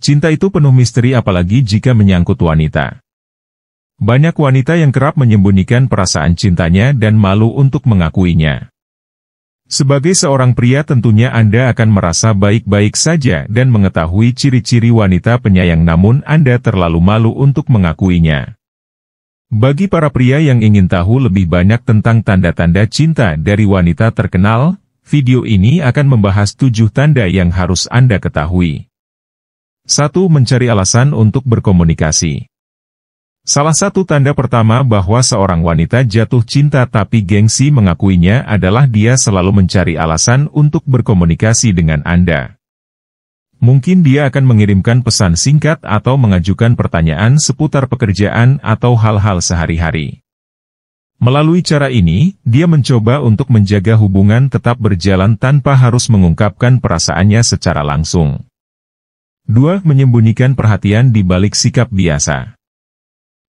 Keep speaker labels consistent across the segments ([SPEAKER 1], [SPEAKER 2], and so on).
[SPEAKER 1] Cinta itu penuh misteri apalagi jika menyangkut wanita. Banyak wanita yang kerap menyembunyikan perasaan cintanya dan malu untuk mengakuinya. Sebagai seorang pria tentunya Anda akan merasa baik-baik saja dan mengetahui ciri-ciri wanita penyayang namun Anda terlalu malu untuk mengakuinya. Bagi para pria yang ingin tahu lebih banyak tentang tanda-tanda cinta dari wanita terkenal, video ini akan membahas tujuh tanda yang harus Anda ketahui. Satu, mencari alasan untuk berkomunikasi. Salah satu tanda pertama bahwa seorang wanita jatuh cinta tapi gengsi mengakuinya adalah dia selalu mencari alasan untuk berkomunikasi dengan Anda. Mungkin dia akan mengirimkan pesan singkat atau mengajukan pertanyaan seputar pekerjaan atau hal-hal sehari-hari. Melalui cara ini, dia mencoba untuk menjaga hubungan tetap berjalan tanpa harus mengungkapkan perasaannya secara langsung. Dua, menyembunyikan perhatian di balik sikap biasa.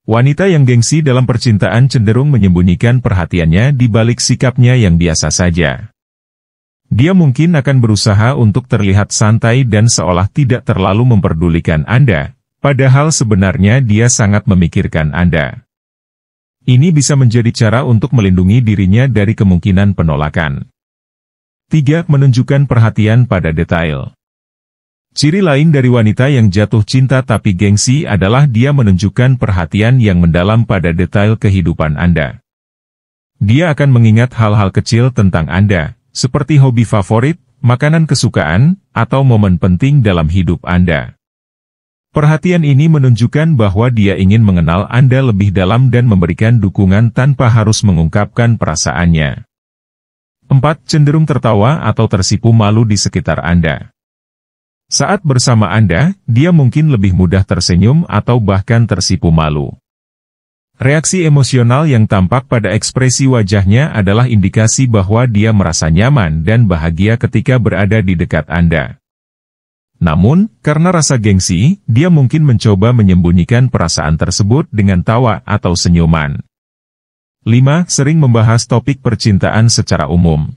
[SPEAKER 1] Wanita yang gengsi dalam percintaan cenderung menyembunyikan perhatiannya di balik sikapnya yang biasa saja. Dia mungkin akan berusaha untuk terlihat santai dan seolah tidak terlalu memperdulikan Anda, padahal sebenarnya dia sangat memikirkan Anda. Ini bisa menjadi cara untuk melindungi dirinya dari kemungkinan penolakan. 3. Menunjukkan perhatian pada detail. Ciri lain dari wanita yang jatuh cinta tapi gengsi adalah dia menunjukkan perhatian yang mendalam pada detail kehidupan Anda. Dia akan mengingat hal-hal kecil tentang Anda, seperti hobi favorit, makanan kesukaan, atau momen penting dalam hidup Anda. Perhatian ini menunjukkan bahwa dia ingin mengenal Anda lebih dalam dan memberikan dukungan tanpa harus mengungkapkan perasaannya. 4. Cenderung tertawa atau tersipu malu di sekitar Anda. Saat bersama Anda, dia mungkin lebih mudah tersenyum atau bahkan tersipu malu. Reaksi emosional yang tampak pada ekspresi wajahnya adalah indikasi bahwa dia merasa nyaman dan bahagia ketika berada di dekat Anda. Namun, karena rasa gengsi, dia mungkin mencoba menyembunyikan perasaan tersebut dengan tawa atau senyuman. 5. Sering membahas topik percintaan secara umum.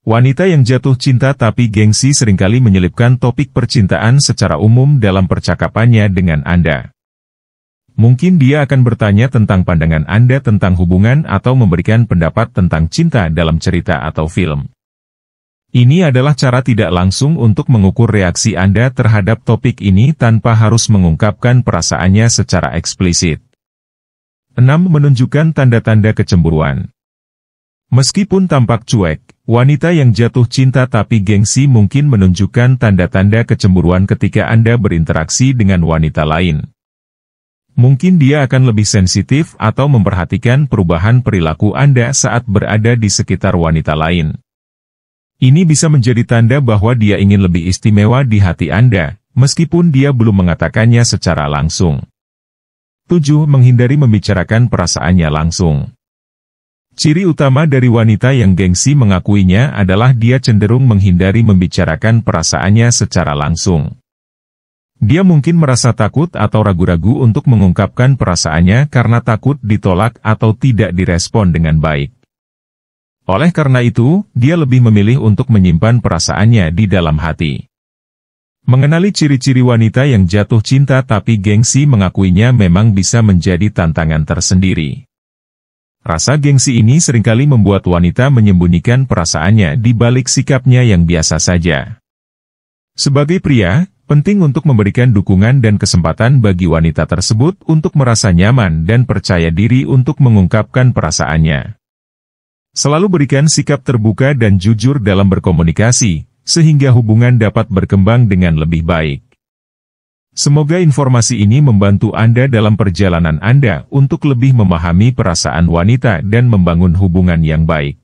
[SPEAKER 1] Wanita yang jatuh cinta tapi gengsi seringkali menyelipkan topik percintaan secara umum dalam percakapannya dengan Anda. Mungkin dia akan bertanya tentang pandangan Anda tentang hubungan atau memberikan pendapat tentang cinta dalam cerita atau film. Ini adalah cara tidak langsung untuk mengukur reaksi Anda terhadap topik ini tanpa harus mengungkapkan perasaannya secara eksplisit. 6. Menunjukkan tanda-tanda kecemburuan. Meskipun tampak cuek, wanita yang jatuh cinta tapi gengsi mungkin menunjukkan tanda-tanda kecemburuan ketika Anda berinteraksi dengan wanita lain. Mungkin dia akan lebih sensitif atau memperhatikan perubahan perilaku Anda saat berada di sekitar wanita lain. Ini bisa menjadi tanda bahwa dia ingin lebih istimewa di hati Anda, meskipun dia belum mengatakannya secara langsung. 7. Menghindari membicarakan perasaannya langsung. Ciri utama dari wanita yang gengsi mengakuinya adalah dia cenderung menghindari membicarakan perasaannya secara langsung. Dia mungkin merasa takut atau ragu-ragu untuk mengungkapkan perasaannya karena takut ditolak atau tidak direspon dengan baik. Oleh karena itu, dia lebih memilih untuk menyimpan perasaannya di dalam hati. Mengenali ciri-ciri wanita yang jatuh cinta tapi gengsi mengakuinya memang bisa menjadi tantangan tersendiri. Rasa gengsi ini seringkali membuat wanita menyembunyikan perasaannya di balik sikapnya yang biasa saja. Sebagai pria, penting untuk memberikan dukungan dan kesempatan bagi wanita tersebut untuk merasa nyaman dan percaya diri untuk mengungkapkan perasaannya. Selalu berikan sikap terbuka dan jujur dalam berkomunikasi, sehingga hubungan dapat berkembang dengan lebih baik. Semoga informasi ini membantu Anda dalam perjalanan Anda untuk lebih memahami perasaan wanita dan membangun hubungan yang baik.